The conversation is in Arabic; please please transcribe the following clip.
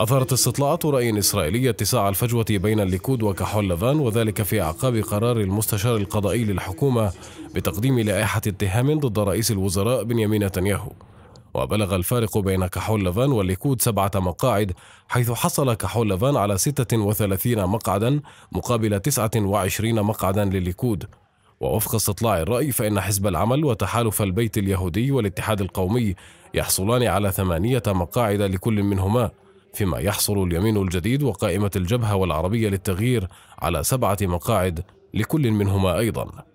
أظهرت استطلاعات رأي إسرائيلي اتساع الفجوة بين الليكود وكحول لافان وذلك في أعقاب قرار المستشار القضائي للحكومة بتقديم لائحة اتهام ضد رئيس الوزراء بنيامين نتنياهو وبلغ الفارق بين كحول لافان والليكود سبعة مقاعد حيث حصل كحول لافان على 36 مقعدا مقابل 29 مقعدا للليكود ووفق استطلاع الرأي فإن حزب العمل وتحالف البيت اليهودي والاتحاد القومي يحصلان على ثمانية مقاعد لكل منهما فيما يحصل اليمين الجديد وقائمة الجبهة والعربية للتغيير على سبعة مقاعد لكل منهما أيضاً